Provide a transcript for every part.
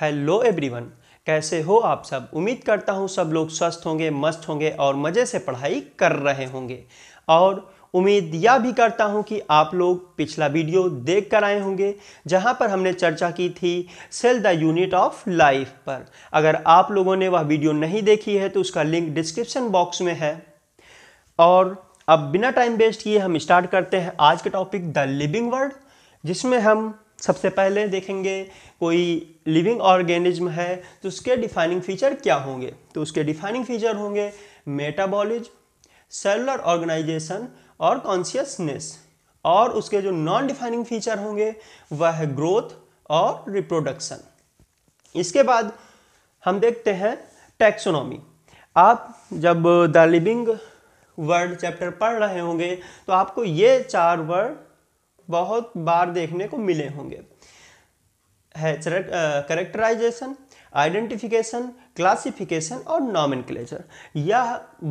hello everyone कैसे हो आप सब उम्मीद करता हूँ सब लोग स्वस्थ होंगे मस्त होंगे और मज़े से पढ़ाई कर रहे होंगे और उम्मीद यह भी करता हूँ कि आप लोग पिछला वीडियो देख कर आए होंगे जहाँ पर हमने चर्चा की थी cell the unit of life पर अगर आप लोगों ने वह वीडियो नहीं देखी है तो उसका लिंक डिस्क्रिप्शन बॉक्स में है और अब बिना टाइम वेस्ट किए हम स्टार्ट करते हैं आज का टॉपिक द लिविंग वर्ड जिसमें हम सबसे पहले देखेंगे कोई लिविंग ऑर्गेनिज्म है तो उसके डिफाइनिंग फीचर क्या होंगे तो उसके डिफाइनिंग फीचर होंगे मेटाबॉलिज सेलुलर ऑर्गेनाइजेशन और कॉन्शियसनेस और उसके जो नॉन डिफाइनिंग फीचर होंगे वह है ग्रोथ और रिप्रोडक्शन इसके बाद हम देखते हैं टैक्सोनॉमी आप जब द लिविंग वर्ड चैप्टर पढ़ रहे होंगे तो आपको ये चार वर्ड बहुत बार देखने को मिले होंगे है करेक्टराइजेशन आइडेंटिफिकेशन क्लासिफिकेशन और नॉमिन यह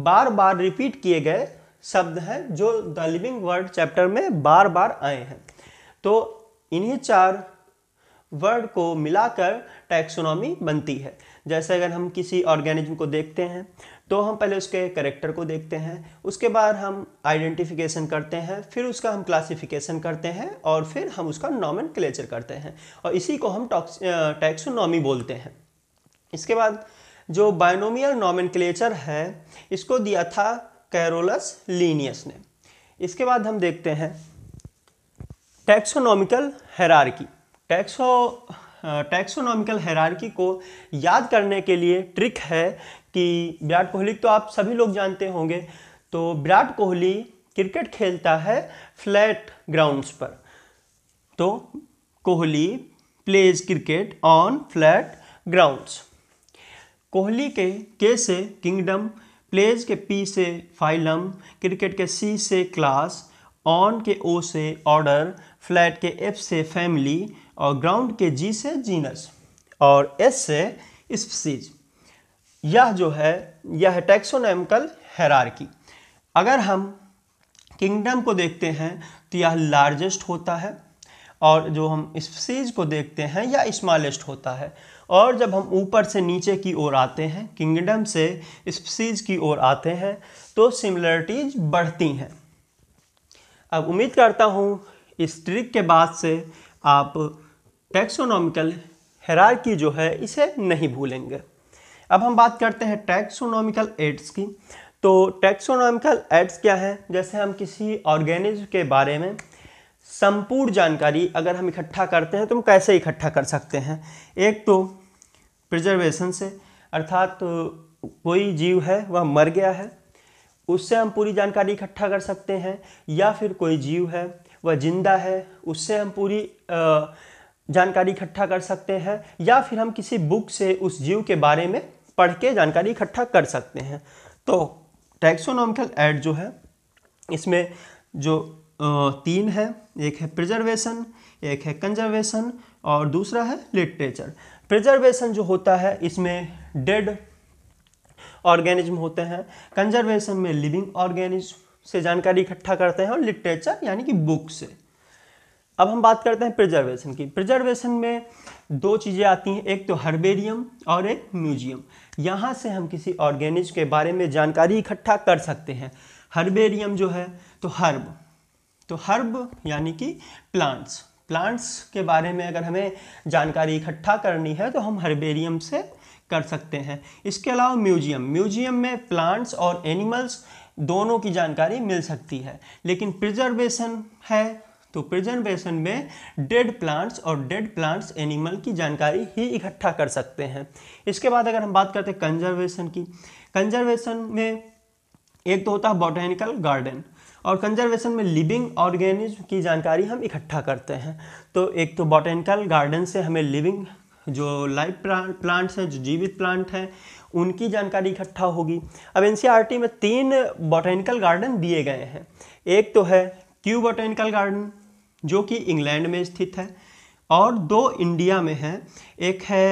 बार बार रिपीट किए गए शब्द हैं जो द लिविंग वर्ड चैप्टर में बार बार आए हैं तो इन्हीं चार वर्ड को मिलाकर टैक्सोनॉमी बनती है जैसे अगर हम किसी ऑर्गेनिज्म को देखते हैं तो हम पहले उसके करेक्टर को देखते हैं उसके बाद हम आइडेंटिफिकेशन करते हैं फिर उसका हम क्लासिफिकेशन करते हैं और फिर हम उसका नॉमन करते हैं और इसी को हम टैक्सोनॉमी बोलते हैं इसके बाद जो बायोनोमियल नॉमन है इसको दिया था कैरोलस लीनियस ने इसके बाद हम देखते हैं taxonomical hierarchy taxo taxonomical hierarchy को याद करने के लिए ट्रिक है कि विराट कोहली तो आप सभी लोग जानते होंगे तो विराट कोहली क्रिकेट खेलता है फ्लैट ग्राउंड्स पर तो Kohli plays cricket on flat grounds Kohli के के से किंगडम प्लेज के पी से फाइलम क्रिकेट के सी से क्लास ऑन के ओ से ऑर्डर फ्लैट के एफ से फैमिली और ग्राउंड के जी से जीनस और एस से स्पीज यह जो है यह है टैक्सोनैमिकल हैरारकी अगर हम किंगडम को देखते हैं तो यह लार्जेस्ट होता है और जो हम स्पीज को देखते हैं यह स्मॉलेस्ट होता है और जब हम ऊपर से नीचे की ओर आते हैं किंगडम से स्पीज की ओर आते हैं तो सिमिलरिटीज बढ़ती हैं अब उम्मीद करता हूँ इस ट्रिक के बाद से आप टैक्सोनॉमिकल की जो है इसे नहीं भूलेंगे अब हम बात करते हैं टैक्सोनॉमिकल एड्स की तो टैक्सोनॉमिकल एड्स क्या है जैसे हम किसी ऑर्गेनिज्म के बारे में संपूर्ण जानकारी अगर हम इकट्ठा करते हैं तो हम कैसे इकट्ठा कर सकते हैं एक तो प्रिजर्वेशन से अर्थात तो कोई जीव है वह मर गया है उससे हम पूरी जानकारी इकट्ठा कर सकते हैं या फिर कोई जीव है वह जिंदा है उससे हम पूरी जानकारी इकट्ठा कर सकते हैं या फिर हम किसी बुक से उस जीव के बारे में पढ़ के जानकारी इकट्ठा कर सकते हैं तो टैक्सोनॉमिकल एड जो है इसमें जो तीन है एक है प्रिजर्वेशन एक है कंजर्वेशन और दूसरा है लिटरेचर प्रिजर्वेशन जो होता है इसमें डेड ऑर्गेनिज्म होते हैं कंजर्वेशन में लिविंग ऑर्गेनिज्म से जानकारी इकट्ठा करते हैं और लिटरेचर यानी कि बुक से अब हम बात करते हैं प्रिजर्वेशन की प्रिजर्वेशन में दो चीज़ें आती हैं एक तो हर्बेरियम और एक म्यूजियम यहाँ से हम किसी ऑर्गेनिज के बारे में जानकारी इकट्ठा कर सकते हैं हर्बेरियम जो है तो हर्ब तो हर्ब यानी कि प्लांट्स प्लांट्स के बारे में अगर हमें जानकारी इकट्ठा करनी है तो हम हर्बेरियम से कर सकते हैं इसके अलावा म्यूजियम म्यूजियम में प्लांट्स और एनिमल्स दोनों की जानकारी मिल सकती है लेकिन प्रिजर्वेशन है तो प्रिजर्वेशन में डेड प्लांट्स और डेड प्लांट्स एनिमल की जानकारी ही इकट्ठा कर सकते हैं इसके बाद अगर हम बात करते हैं कंजर्वेशन की कंजर्वेशन में एक तो होता है बॉटेनिकल गार्डन और कंजर्वेशन में लिविंग ऑर्गेनिज्म की जानकारी हम इकट्ठा करते हैं तो एक तो बॉटेनिकल गार्डन से हमें लिविंग जो लाइव प्लांट्स हैं जो जीवित प्लांट हैं उनकी जानकारी इकट्ठा होगी अब एन e में तीन बॉटेनिकल गार्डन दिए गए हैं एक तो है क्यू बॉटेनिकल गार्डन जो कि इंग्लैंड में स्थित है और दो इंडिया में हैं एक है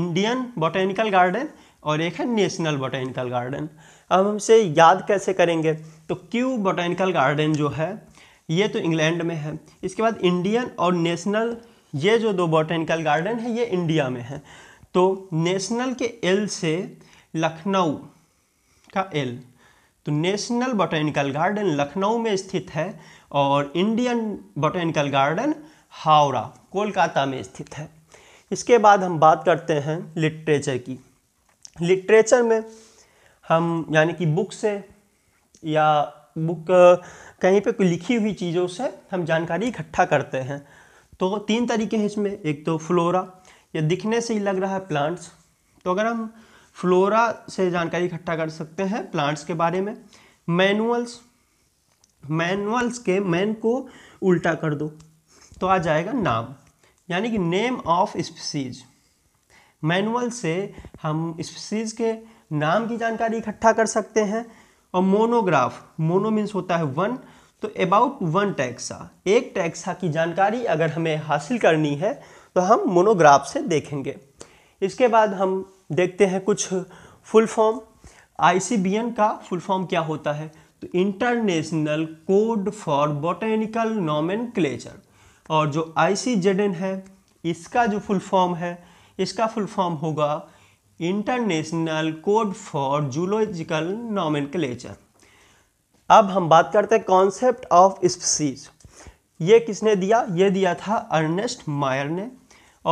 इंडियन बॉटेनिकल गार्डन और एक है नेशनल बॉटेनिकल गार्डन अब हम इसे याद कैसे करेंगे तो क्यू बॉटेनिकल गार्डन जो है ये तो इंग्लैंड में है इसके बाद इंडियन और नेशनल ये जो दो बॉटेनिकल गार्डन है ये इंडिया में है तो नेशनल के एल से लखनऊ का एल तो नेशनल बॉटेनिकल गार्डन लखनऊ में स्थित है और Indian botanical garden Howrah Kolkata में स्थित है इसके बाद हम बात करते हैं लिटरेचर की लिटरेचर में हम यानी कि बुक से या बुक कहीं पे कोई लिखी हुई चीज़ों से हम जानकारी इकट्ठा करते हैं तो तीन तरीके हैं इसमें एक तो फ्लोरा या दिखने से ही लग रहा है प्लांट्स तो अगर हम फ्लोरा से जानकारी इकट्ठा कर सकते हैं प्लांट्स के बारे में मैनुअल्स मैनुअल्स के मैन को उल्टा कर दो तो आ जाएगा नाम यानी कि नेम ऑफ स्पीसीज मैनुअल से हम स्पीसीज के नाम की जानकारी इकट्ठा कर सकते हैं और मोनोग्राफ मोनो मीन्स होता है वन तो अबाउट वन टैक्सा एक टैक्सा की जानकारी अगर हमें हासिल करनी है तो हम मोनोग्राफ से देखेंगे इसके बाद हम देखते हैं कुछ फुल फॉर्म आईसीबीएन का फुल फॉर्म क्या होता है तो international code for botanical nomen और जो आई है इसका जो फुल फॉर्म है इसका फुल फॉर्म होगा international code for zoological nomen अब हम बात करते हैं कॉन्सेप्ट ऑफ स्पीसीज ये किसने दिया ये दिया था अर्नेस्ट मायर ने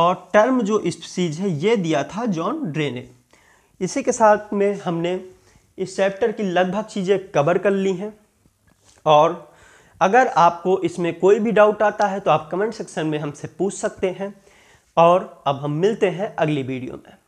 और टर्म जो स्पीसीज है ये दिया था जॉन ड्रे ने इसी के साथ में हमने इस चैप्टर की लगभग चीज़ें कवर कर ली हैं और अगर आपको इसमें कोई भी डाउट आता है तो आप कमेंट सेक्शन में हमसे पूछ सकते हैं और अब हम मिलते हैं अगली वीडियो में